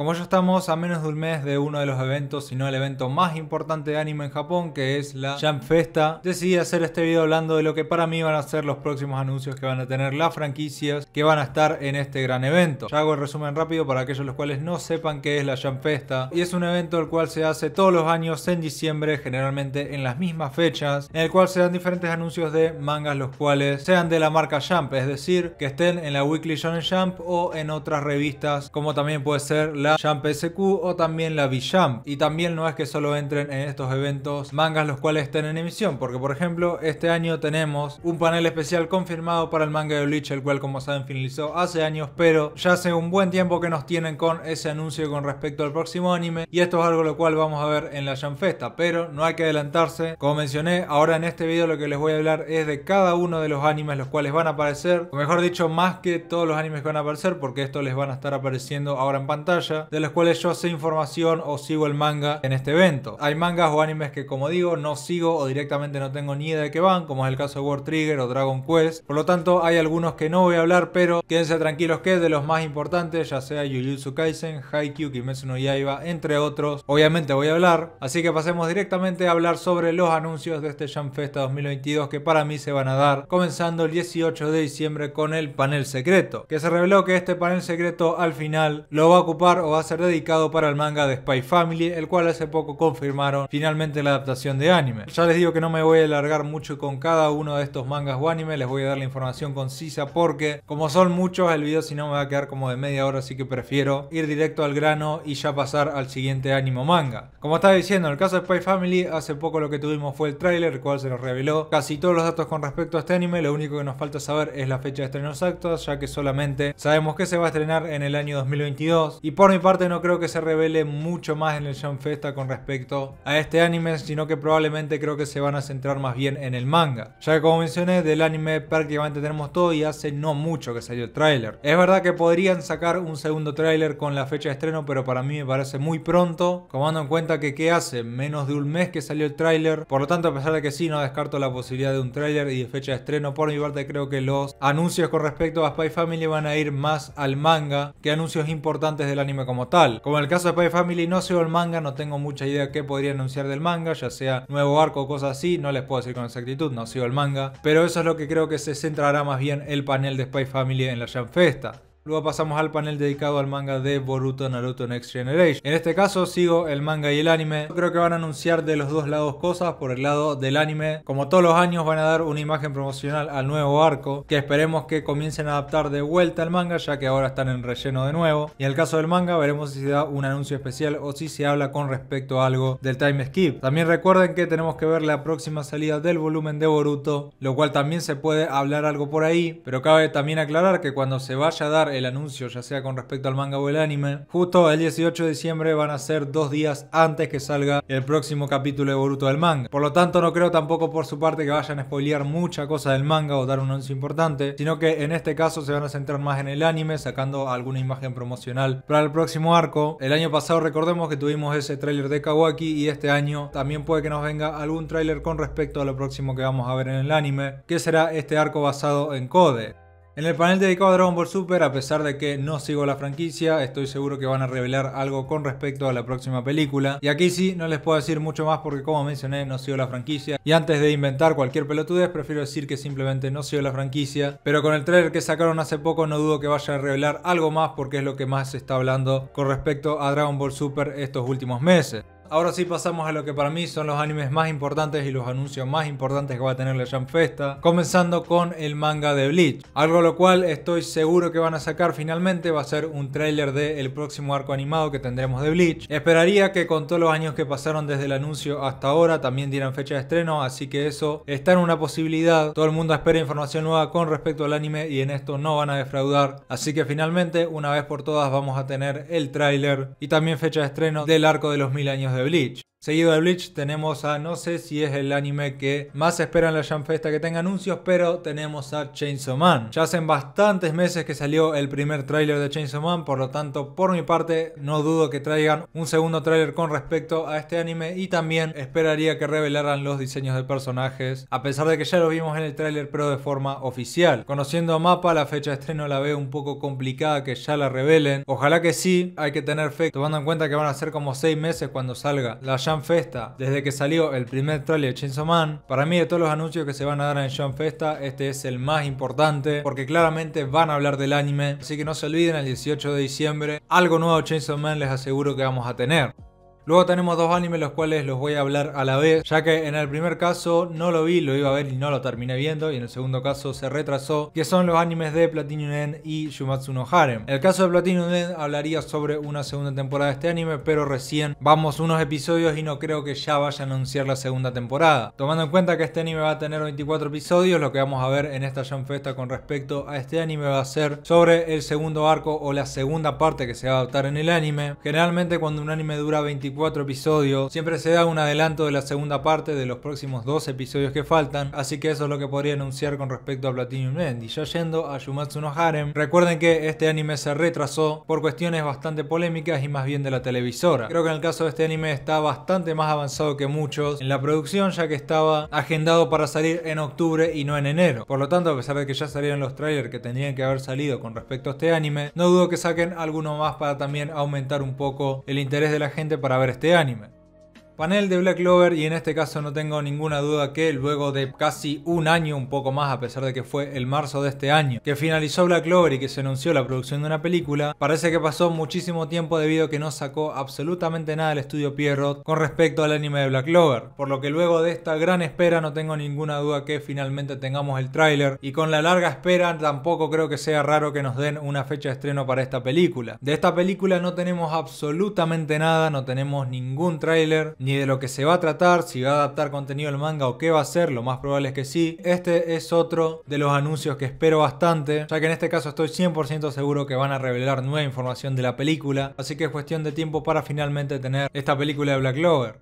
Como ya estamos a menos de un mes de uno de los eventos, si no el evento más importante de anime en Japón, que es la Jump Festa, decidí hacer este video hablando de lo que para mí van a ser los próximos anuncios que van a tener las franquicias que van a estar en este gran evento. Ya hago el resumen rápido para aquellos los cuales no sepan qué es la Jump Festa, y es un evento el cual se hace todos los años en diciembre, generalmente en las mismas fechas, en el cual se dan diferentes anuncios de mangas los cuales sean de la marca Jump, es decir, que estén en la Weekly Shonen Jump o en otras revistas, como también puede ser la la SQ o también la villam Y también no es que solo entren en estos eventos mangas los cuales estén en emisión, porque por ejemplo este año tenemos un panel especial confirmado para el manga de Bleach, el cual como saben finalizó hace años, pero ya hace un buen tiempo que nos tienen con ese anuncio con respecto al próximo anime y esto es algo lo cual vamos a ver en la Festa. pero no hay que adelantarse. Como mencioné, ahora en este video lo que les voy a hablar es de cada uno de los animes los cuales van a aparecer, o mejor dicho, más que todos los animes que van a aparecer, porque estos les van a estar apareciendo ahora en pantalla de los cuales yo sé información o sigo el manga en este evento. Hay mangas o animes que como digo no sigo o directamente no tengo ni idea de qué van, como es el caso de World Trigger o Dragon Quest. Por lo tanto hay algunos que no voy a hablar, pero quédense tranquilos que de los más importantes, ya sea Yuyutsu Kaisen, Haikyuu, Kimetsu no Yaiba, entre otros, obviamente voy a hablar. Así que pasemos directamente a hablar sobre los anuncios de este Jamfesta Festa 2022 que para mí se van a dar, comenzando el 18 de diciembre con el panel secreto, que se reveló que este panel secreto al final lo va a ocupar o va a ser dedicado para el manga de Spy Family, el cual hace poco confirmaron finalmente la adaptación de anime. Ya les digo que no me voy a alargar mucho con cada uno de estos mangas o anime, les voy a dar la información concisa porque como son muchos el video si no me va a quedar como de media hora, así que prefiero ir directo al grano y ya pasar al siguiente anime manga. Como estaba diciendo, en el caso de Spy Family, hace poco lo que tuvimos fue el tráiler, el cual se nos reveló casi todos los datos con respecto a este anime, lo único que nos falta saber es la fecha de estreno exacta, ya que solamente sabemos que se va a estrenar en el año 2022 y por mi parte no creo que se revele mucho más en el Jump Festa con respecto a este anime, sino que probablemente creo que se van a centrar más bien en el manga. Ya que como mencioné, del anime prácticamente tenemos todo y hace no mucho que salió el tráiler. Es verdad que podrían sacar un segundo tráiler con la fecha de estreno, pero para mí me parece muy pronto, tomando en cuenta que hace menos de un mes que salió el tráiler. Por lo tanto, a pesar de que sí, no descarto la posibilidad de un tráiler y de fecha de estreno, por mi parte creo que los anuncios con respecto a Spy Family van a ir más al manga que anuncios importantes del anime como tal. Como en el caso de Spy Family no sigo el manga, no tengo mucha idea qué podría anunciar del manga, ya sea nuevo arco o cosas así, no les puedo decir con exactitud, no sigo el manga. Pero eso es lo que creo que se centrará más bien el panel de Spy Family en la Jam Festa. Luego pasamos al panel dedicado al manga de Boruto Naruto Next Generation. En este caso sigo el manga y el anime. Yo creo que van a anunciar de los dos lados cosas. Por el lado del anime, como todos los años van a dar una imagen promocional al nuevo arco que esperemos que comiencen a adaptar de vuelta al manga ya que ahora están en relleno de nuevo. Y en el caso del manga veremos si se da un anuncio especial o si se habla con respecto a algo del time skip. También recuerden que tenemos que ver la próxima salida del volumen de Boruto, lo cual también se puede hablar algo por ahí, pero cabe también aclarar que cuando se vaya a dar el anuncio, ya sea con respecto al manga o el anime, justo el 18 de diciembre van a ser dos días antes que salga el próximo capítulo de Boruto del manga. Por lo tanto, no creo tampoco por su parte que vayan a spoilear mucha cosa del manga o dar un anuncio importante, sino que en este caso se van a centrar más en el anime, sacando alguna imagen promocional para el próximo arco. El año pasado recordemos que tuvimos ese trailer de Kawaki y este año también puede que nos venga algún tráiler con respecto a lo próximo que vamos a ver en el anime, que será este arco basado en Code. En el panel dedicado a Dragon Ball Super, a pesar de que no sigo la franquicia, estoy seguro que van a revelar algo con respecto a la próxima película. Y aquí sí, no les puedo decir mucho más porque como mencioné, no sigo la franquicia. Y antes de inventar cualquier pelotudez, prefiero decir que simplemente no sigo la franquicia. Pero con el trailer que sacaron hace poco, no dudo que vayan a revelar algo más porque es lo que más se está hablando con respecto a Dragon Ball Super estos últimos meses. Ahora sí pasamos a lo que para mí son los animes más importantes y los anuncios más importantes que va a tener la Jam Festa, comenzando con el manga de Bleach. Algo lo cual estoy seguro que van a sacar finalmente va a ser un tráiler del próximo arco animado que tendremos de Bleach. Esperaría que con todos los años que pasaron desde el anuncio hasta ahora también dieran fecha de estreno, así que eso está en una posibilidad. Todo el mundo espera información nueva con respecto al anime y en esto no van a defraudar. Así que finalmente, una vez por todas, vamos a tener el tráiler y también fecha de estreno del arco de los mil años de village Seguido de Bleach tenemos a, no sé si es el anime que más esperan la Jam Festa que tenga anuncios, pero tenemos a Chainsaw Man. Ya hacen bastantes meses que salió el primer tráiler de Chainsaw Man, por lo tanto, por mi parte, no dudo que traigan un segundo tráiler con respecto a este anime y también esperaría que revelaran los diseños de personajes, a pesar de que ya lo vimos en el tráiler, pero de forma oficial. Conociendo a Mapa, la fecha de estreno la veo un poco complicada que ya la revelen. Ojalá que sí, hay que tener fe, tomando en cuenta que van a ser como 6 meses cuando salga la Jam Festa. Desde que salió el primer trailer de Chainsaw Man, para mí de todos los anuncios que se van a dar en sean Festa, este es el más importante porque claramente van a hablar del anime. Así que no se olviden, el 18 de diciembre, algo nuevo Chainsaw Man les aseguro que vamos a tener. Luego tenemos dos animes los cuales los voy a hablar a la vez, ya que en el primer caso no lo vi, lo iba a ver y no lo terminé viendo, y en el segundo caso se retrasó, que son los animes de Platinum End y Shumatsu no Harem. el caso de Platinum End hablaría sobre una segunda temporada de este anime, pero recién vamos unos episodios y no creo que ya vaya a anunciar la segunda temporada. Tomando en cuenta que este anime va a tener 24 episodios, lo que vamos a ver en esta Jump Festa con respecto a este anime va a ser sobre el segundo arco o la segunda parte que se va a adaptar en el anime. Generalmente cuando un anime dura 24 cuatro episodios. Siempre se da un adelanto de la segunda parte de los próximos dos episodios que faltan, así que eso es lo que podría anunciar con respecto a Platinum End. Y ya yendo a Shumatsu no Harem, recuerden que este anime se retrasó por cuestiones bastante polémicas y más bien de la televisora. Creo que en el caso de este anime está bastante más avanzado que muchos en la producción, ya que estaba agendado para salir en octubre y no en enero. Por lo tanto, a pesar de que ya salieron los trailers que tendrían que haber salido con respecto a este anime, no dudo que saquen alguno más para también aumentar un poco el interés de la gente para ver este anime panel de Black Clover y en este caso no tengo ninguna duda que luego de casi un año, un poco más a pesar de que fue el marzo de este año, que finalizó Black Clover y que se anunció la producción de una película, parece que pasó muchísimo tiempo debido a que no sacó absolutamente nada el estudio Pierrot con respecto al anime de Black Clover, por lo que luego de esta gran espera no tengo ninguna duda que finalmente tengamos el tráiler y con la larga espera tampoco creo que sea raro que nos den una fecha de estreno para esta película. De esta película no tenemos absolutamente nada, no tenemos ningún tráiler, ni ni de lo que se va a tratar, si va a adaptar contenido al manga o qué va a hacer, lo más probable es que sí. Este es otro de los anuncios que espero bastante, ya que en este caso estoy 100% seguro que van a revelar nueva información de la película, así que es cuestión de tiempo para finalmente tener esta película de Black Clover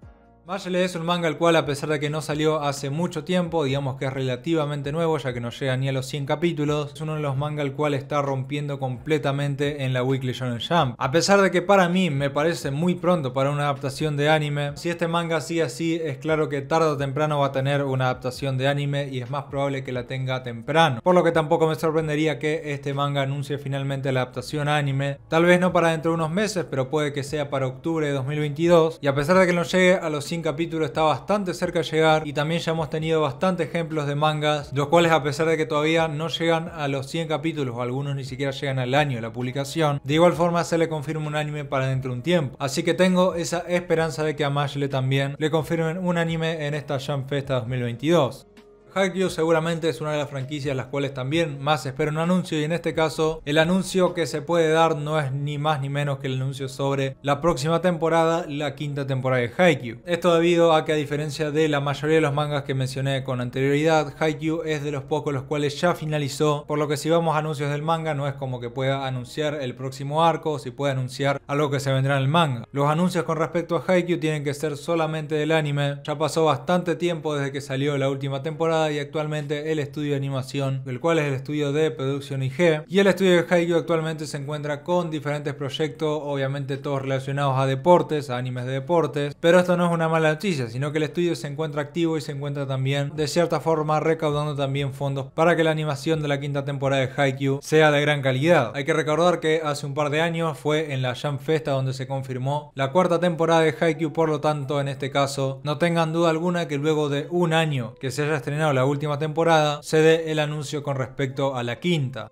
le es un manga al cual, a pesar de que no salió hace mucho tiempo, digamos que es relativamente nuevo, ya que no llega ni a los 100 capítulos, es uno de los manga el cual está rompiendo completamente en la Weekly Shonen Jump. A pesar de que para mí me parece muy pronto para una adaptación de anime, si este manga sigue así, es claro que tarde o temprano va a tener una adaptación de anime y es más probable que la tenga temprano. Por lo que tampoco me sorprendería que este manga anuncie finalmente la adaptación a anime, tal vez no para dentro de unos meses, pero puede que sea para octubre de 2022. Y a pesar de que no llegue a los 100 capítulo está bastante cerca de llegar y también ya hemos tenido bastantes ejemplos de mangas, los cuales a pesar de que todavía no llegan a los 100 capítulos o algunos ni siquiera llegan al año de la publicación, de igual forma se le confirma un anime para dentro de un tiempo. Así que tengo esa esperanza de que a Mashle también le confirmen un anime en esta Jump Festa 2022. Haikyuu seguramente es una de las franquicias las cuales también más espera un anuncio y en este caso el anuncio que se puede dar no es ni más ni menos que el anuncio sobre la próxima temporada, la quinta temporada de Haikyuu. Esto debido a que a diferencia de la mayoría de los mangas que mencioné con anterioridad, Haikyuu es de los pocos los cuales ya finalizó, por lo que si vamos a anuncios del manga no es como que pueda anunciar el próximo arco o si puede anunciar algo que se vendrá en el manga. Los anuncios con respecto a Haikyuu tienen que ser solamente del anime, ya pasó bastante tiempo desde que salió la última temporada y actualmente el estudio de animación, el cual es el estudio de Production IG. Y el estudio de Haikyuu actualmente se encuentra con diferentes proyectos, obviamente todos relacionados a deportes, a animes de deportes. Pero esto no es una mala noticia, sino que el estudio se encuentra activo y se encuentra también, de cierta forma, recaudando también fondos para que la animación de la quinta temporada de Haikyuu sea de gran calidad. Hay que recordar que hace un par de años fue en la Jam Festa donde se confirmó la cuarta temporada de Haikyuu, por lo tanto, en este caso, no tengan duda alguna que luego de un año que se haya estrenado la última temporada, se dé el anuncio con respecto a la quinta.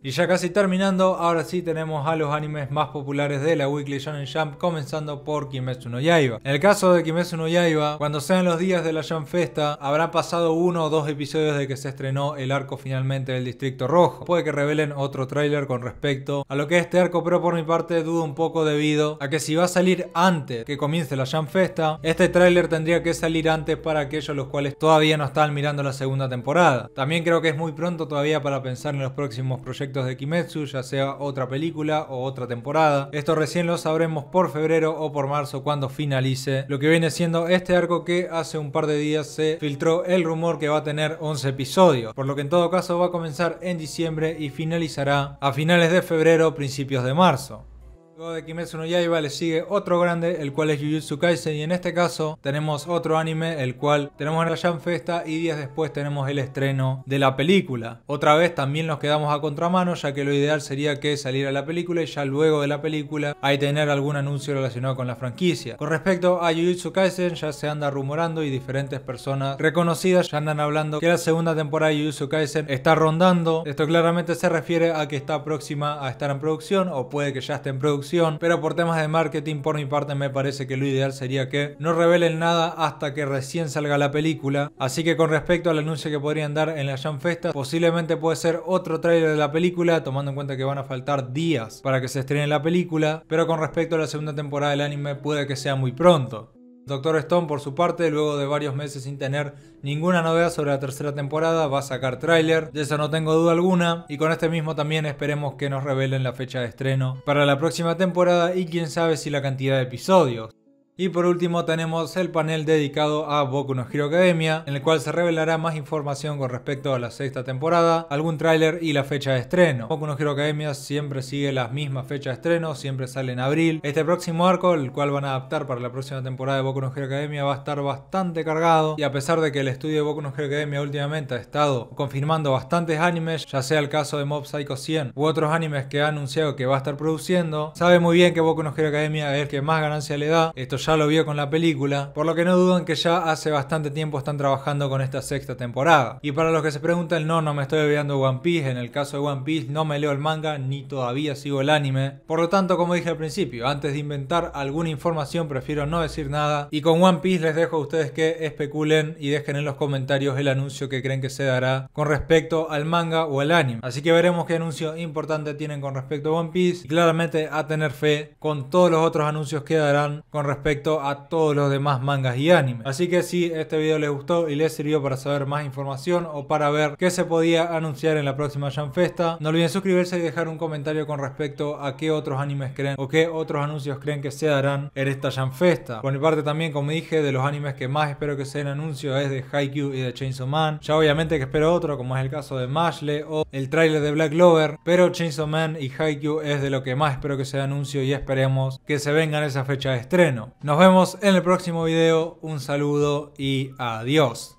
Y ya casi terminando, ahora sí tenemos a los animes más populares de la Weekly Shonen Jump, comenzando por Kimetsu no Yaiba. En el caso de Kimetsu no Yaiba, cuando sean los días de la Jump Festa, habrá pasado uno o dos episodios de que se estrenó el arco finalmente del Distrito Rojo. Puede que revelen otro tráiler con respecto a lo que es este arco, pero por mi parte dudo un poco debido a que si va a salir antes que comience la Jump Festa, este tráiler tendría que salir antes para aquellos los cuales todavía no están mirando la segunda temporada. También creo que es muy pronto todavía para pensar en los próximos proyectos de Kimetsu, ya sea otra película o otra temporada. Esto recién lo sabremos por febrero o por marzo cuando finalice lo que viene siendo este arco que hace un par de días se filtró el rumor que va a tener 11 episodios, por lo que en todo caso va a comenzar en diciembre y finalizará a finales de febrero, o principios de marzo. Luego de Kimetsu no Yaiba le sigue otro grande, el cual es Jujutsu Kaisen, y en este caso tenemos otro anime, el cual tenemos en la Jam Festa, y días después tenemos el estreno de la película. Otra vez también nos quedamos a contramano, ya que lo ideal sería que saliera la película, y ya luego de la película hay tener algún anuncio relacionado con la franquicia. Con respecto a Jujutsu Kaisen, ya se anda rumorando y diferentes personas reconocidas ya andan hablando que la segunda temporada de Jujutsu Kaisen está rondando. Esto claramente se refiere a que está próxima a estar en producción, o puede que ya esté en producción pero por temas de marketing por mi parte me parece que lo ideal sería que no revelen nada hasta que recién salga la película. Así que con respecto al anuncio que podrían dar en la Jam posiblemente puede ser otro tráiler de la película, tomando en cuenta que van a faltar días para que se estrene la película, pero con respecto a la segunda temporada del anime puede que sea muy pronto. Doctor Stone, por su parte, luego de varios meses sin tener ninguna novedad sobre la tercera temporada, va a sacar tráiler, de eso no tengo duda alguna, y con este mismo también esperemos que nos revelen la fecha de estreno para la próxima temporada y quién sabe si la cantidad de episodios. Y por último tenemos el panel dedicado a Boku no Hero Academia, en el cual se revelará más información con respecto a la sexta temporada, algún tráiler y la fecha de estreno. Boku no Hero Academia siempre sigue las mismas fechas de estreno, siempre sale en abril. Este próximo arco, el cual van a adaptar para la próxima temporada de Boku no Hero Academia, va a estar bastante cargado y a pesar de que el estudio de Boku no Hero Academia últimamente ha estado confirmando bastantes animes, ya sea el caso de Mob Psycho 100 u otros animes que ha anunciado que va a estar produciendo, sabe muy bien que Boku no Hero Academia es el que más ganancia le da. Esto ya lo vio con la película, por lo que no dudan que ya hace bastante tiempo están trabajando con esta sexta temporada. Y para los que se preguntan, no, no me estoy bebiendo One Piece, en el caso de One Piece no me leo el manga ni todavía sigo el anime. Por lo tanto, como dije al principio, antes de inventar alguna información prefiero no decir nada. Y con One Piece les dejo a ustedes que especulen y dejen en los comentarios el anuncio que creen que se dará con respecto al manga o al anime. Así que veremos qué anuncio importante tienen con respecto a One Piece. Y claramente a tener fe con todos los otros anuncios que darán con respecto a todos los demás mangas y animes Así que si este video les gustó y les sirvió para saber más información o para ver qué se podía anunciar en la próxima Jam Festa, no olviden suscribirse y dejar un comentario con respecto a qué otros animes creen o qué otros anuncios creen que se darán en esta Jam Festa. Por mi parte también, como dije, de los animes que más espero que se den anuncios es de Haikyuu y de Chainsaw Man. Ya obviamente que espero otro, como es el caso de Mashle o el tráiler de Black Lover. pero Chainsaw Man y Haikyuu es de lo que más espero que se anuncio y esperemos que se vengan esa fecha de estreno. Nos vemos en el próximo video. Un saludo y adiós.